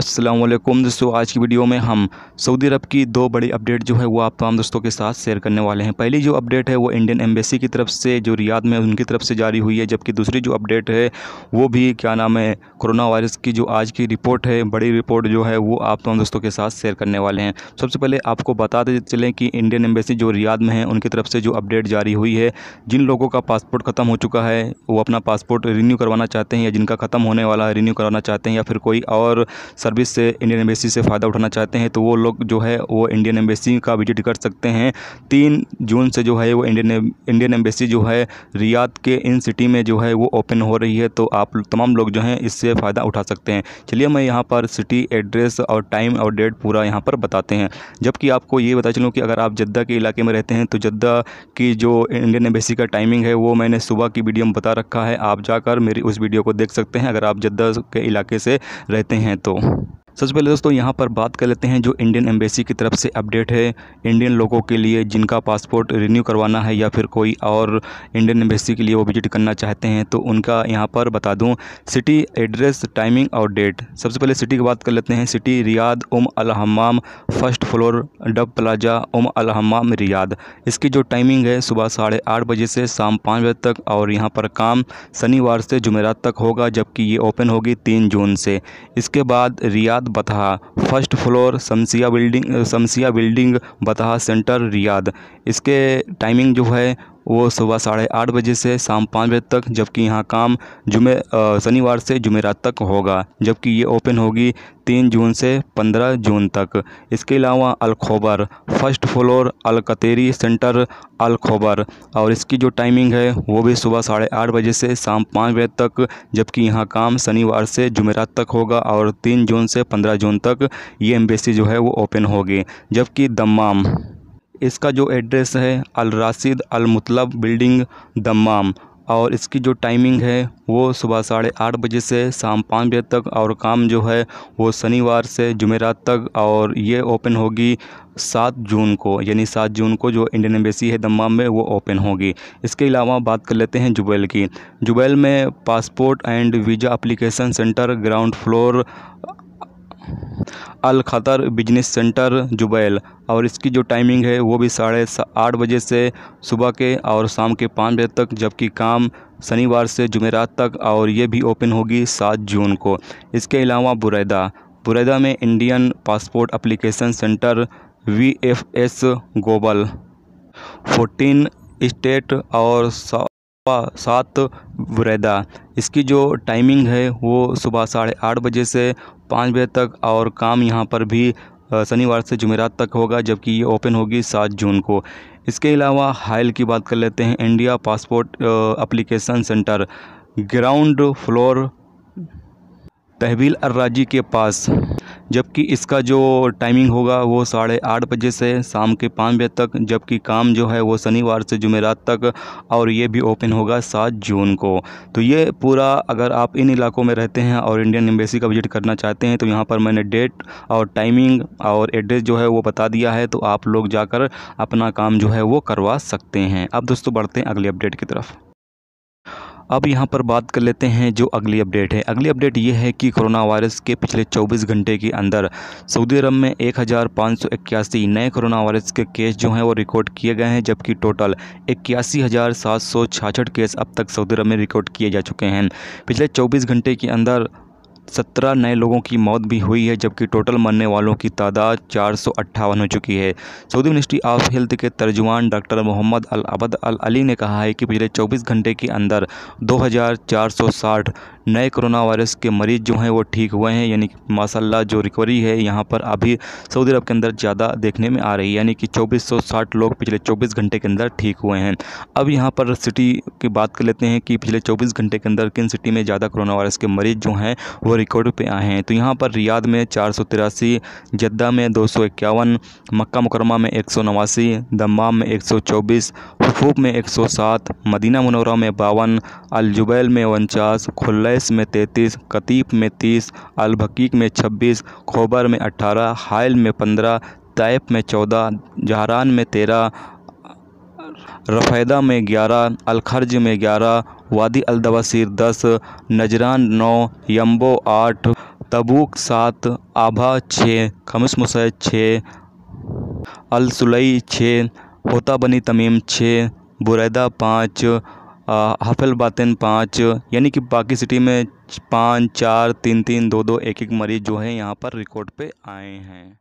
असलम दोस्तों आज की वीडियो में हम सऊदी अरब की दो बड़ी अपडेट जो है वो आप तमाम दोस्तों के साथ शेयर करने वाले हैं पहली जो अपडेट है वो इंडियन एम्बेसी की तरफ से जो रियाद में उनकी तरफ से जारी हुई है जबकि दूसरी जो अपडेट है वो भी क्या नाम है कोरोना वायरस की जो आज की रिपोर्ट है बड़ी रिपोर्ट जो है वो आप तमाम दोस्तों के साथ शेयर करने वाले हैं सबसे पहले आपको बताते चलें कि इंडियन एम्बेसी जो रियाद में है उनकी तरफ से जो अपडेट जारी हुई है जिन लोगों का पासपोर्ट ख़त्म हो चुका है वो अपना पासपोर्ट रिन्यू करवाना चाहते हैं या जिनका ख़त्म होने वाला है रिन्यू करवाना चाहते हैं या फिर कोई और सर्विस से इंडियन एम्बेसी से फ़ायदा उठाना चाहते हैं तो वो लोग जो है वो इंडियन एम्बेसी का विजिट कर सकते हैं तीन जून से जो है वो इंडियन इंडियन एम्बेसी जो है रियाद के इन सिटी में जो है वो ओपन हो रही है तो आप तमाम लोग जो हैं इससे फ़ायदा उठा सकते हैं चलिए मैं यहाँ पर सिटी एड्रेस और टाइम और डेट पूरा यहाँ पर बताते हैं जबकि आपको ये बता चलूँ कि अगर आप जद्दा के इलाके में रहते हैं तो जद्दा की जो इंडियन एम्बेसी का टाइमिंग है वो मैंने सुबह की वीडियो में बता रखा है आप जाकर मेरी उस वीडियो को देख सकते हैं अगर आप जद्दा के इलाके से रहते हैं तो सबसे पहले दोस्तों यहाँ पर बात कर लेते हैं जो इंडियन एम्बेसी की तरफ से अपडेट है इंडियन लोगों के लिए जिनका पासपोर्ट रिन्यू करवाना है या फिर कोई और इंडियन एम्बेसी के लिए वो विजिट करना चाहते हैं तो उनका यहाँ पर बता दूँ सिटी एड्रेस टाइमिंग और डेट सबसे पहले सिटी की बात कर लेते हैं city Riyadh Umm Alhamam first floor डब प्लाजा उम अलहमाम रियाद इसकी जो टाइमिंग है सुबह साढ़े आठ बजे से शाम पाँच बजे तक और यहाँ पर काम शनिवार से जुमेरात तक होगा जबकि ये ओपन होगी तीन जून से इसके बाद Riyadh Batha first floor Shamsiya building Shamsiya building Batha centre Riyadh इसके टाइमिंग जो है वो सुबह साढ़े आठ बजे से शाम पाँच बजे तक जबकि यहाँ काम जुमे शनिवार से जुमेरात तक होगा जबकि ये ओपन होगी तीन जून से पंद्रह जून तक इसके अलावा Alkhobar first floor Alkateri centre Alkhobar और इसकी जो टाइमिंग है वो भी सुबह साढ़े आठ बजे से शाम पाँच बजे तक जबकि यहाँ काम शनिवार से जुमेरात तक होगा और तीन जून से पंद्रह जून तक ये एम्बेसी जो है वो ओपन होगी जबकि दमाम इसका जो एड्रेस है अल राशिद अल मतलब बिल्डिंग दमाम और इसकी जो टाइमिंग है वो सुबह साढ़े आठ बजे से शाम पाँच बजे तक और काम जो है वो शनिवार से जुमेरात तक और ये ओपन होगी सात जून को यानी सात जून को जो इंडियन एम्बेसी है दम्माम में वो ओपन होगी इसके अलावा बात कर लेते हैं जुबैल की जुबैल में passport and visa application centre ground floor Al Khatar business centre Jubail और इसकी जो टाइमिंग है वो भी साढ़े आठ बजे से सुबह के और शाम के पाँच बजे तक जबकि काम शनिवार से जुमेरात तक और ये भी ओपन होगी सात जून को इसके अलावा बुरैदा बुरैदा में Indian passport application centre V F S global fourteen state और मुनाफा सात बुरैदा इसकी जो टाइमिंग है वो सुबह साढ़े आठ बजे से पाँच बजे तक और काम यहाँ पर भी शनिवार से जुमेरात तक होगा जबकि ये ओपन होगी सात जून को इसके अलावा हाइल की बात कर लेते हैं India passport application centre ground floor Tahweel Alrajhi के पास जबकि इसका जो टाइमिंग होगा वो साढ़े आठ बजे से शाम के पाँच बजे तक जबकि काम जो है वो शनिवार से जुमेरात तक और ये भी ओपन होगा सात जून को तो ये पूरा अगर आप इन इलाकों में रहते हैं और इंडियन एम्बेसी का विजिट करना चाहते हैं तो यहाँ पर मैंने डेट और टाइमिंग और एड्रेस जो है वो बता दिया है तो आप लोग जाकर अपना काम जो है वो करवा सकते हैं अब दोस्तों बढ़ते हैं अगले अपडेट की तरफ अब यहाँ पर बात कर लेते हैं जो अगली अपडेट है अगली अपडेट ये है कि कोरोना वायरस के पिछले 24 घंटे के अंदर सऊदी अरब में एक नए कोरोना वायरस के केस जो हैं वो रिकॉर्ड किए गए हैं जबकि टोटल इक्यासी केस अब तक सऊदी अरब में रिकॉर्ड किए जा चुके हैं पिछले चौबीस घंटे के अंदर सत्रह नए लोगों की मौत भी हुई है जबकि टोटल मरने वालों की तादाद चार सौ अट्ठावन हो चुकी है सऊदी मिनिस्ट्री ऑफ हेल्थ के तर्जुमान doctor Mohammed Al Abd Al Ali ने कहा है कि पिछले चौबीस घंटे के अंदर साठ नए कोरोना वायरस के मरीज़ जो हैं वो ठीक हुए हैं यानी कि माशाल्लाह जो रिकवरी है यहाँ पर अभी सऊदी अरब के अंदर ज़्यादा देखने में आ रही है यानी कि 2460 लोग पिछले 24 घंटे के अंदर ठीक हुए हैं अब यहाँ पर सिटी की बात कर लेते हैं कि पिछले 24 घंटे के अंदर किन सिटी में ज़्यादा कोरोना वायरस के मरीज़ जो हैं वो रिकॉर्ड पर आए हैं तो यहाँ पर रियाद में चार जद्दा में दो मक्का मुकरमा में एक दमाम में एक हफूब में एक मदीना मनोरा में बावन अलजुबैल में उनचास खुल्ला अलैस में तैंतीस कतीफ में तीस अलभकीक में छब्बीस खोबर में अट्ठारह हाइल में पंद्रह तैप में चौदह जहरान में तेरह रफ़ैदा में ग्यारह अलखर्ज में ग्यारह वादी अलदवासीर दस नजरान नौ यम्बो आठ तबूक सात आभा छः खमस मुसैद छः अलसुलई छः होता बनी तमीम छः बुरैदा पाँच हफल बातिन पाँच यानी कि बाकी सिटी में पाँच चार तीन तीन दो दो एक एक मरीज़ जो है यहाँ पर रिकॉर्ड पे आए हैं